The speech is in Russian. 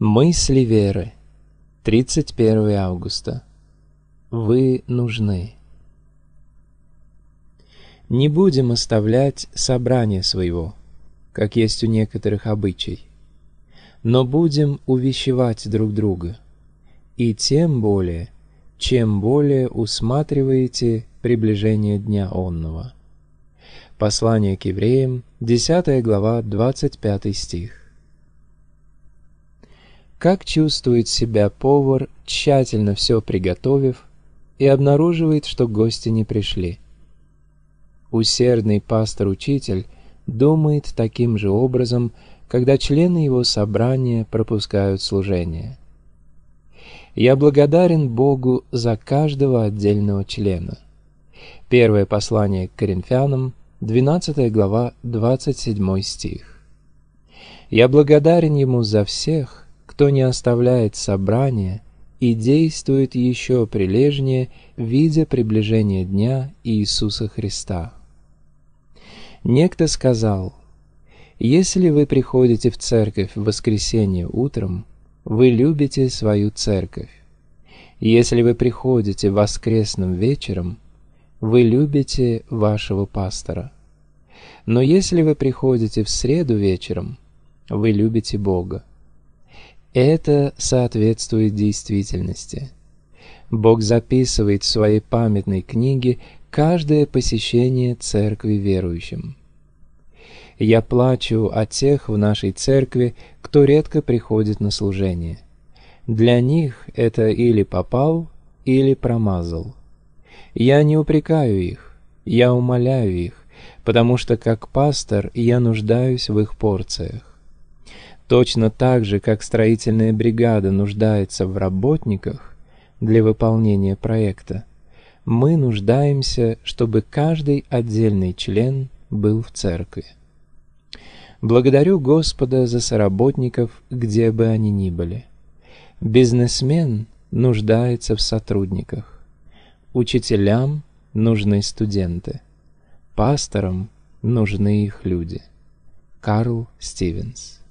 Мысли веры. 31 августа. Вы нужны. Не будем оставлять собрание своего, как есть у некоторых обычай, но будем увещевать друг друга, и тем более, чем более усматриваете приближение дня онного. Послание к евреям, 10 глава, 25 стих как чувствует себя повар, тщательно все приготовив, и обнаруживает, что гости не пришли. Усердный пастор-учитель думает таким же образом, когда члены его собрания пропускают служение. Я благодарен Богу за каждого отдельного члена. Первое послание к Коринфянам, 12 глава, 27 стих. Я благодарен Ему за всех, кто не оставляет собрание и действует еще прилежнее, видя приближение дня Иисуса Христа. Некто сказал, «Если вы приходите в церковь в воскресенье утром, вы любите свою церковь. Если вы приходите воскресным вечером, вы любите вашего пастора. Но если вы приходите в среду вечером, вы любите Бога. Это соответствует действительности. Бог записывает в своей памятной книге каждое посещение церкви верующим. Я плачу о тех в нашей церкви, кто редко приходит на служение. Для них это или попал, или промазал. Я не упрекаю их, я умоляю их, потому что как пастор я нуждаюсь в их порциях. Точно так же, как строительная бригада нуждается в работниках для выполнения проекта, мы нуждаемся, чтобы каждый отдельный член был в церкви. Благодарю Господа за соработников, где бы они ни были. Бизнесмен нуждается в сотрудниках. Учителям нужны студенты. Пасторам нужны их люди. Карл Стивенс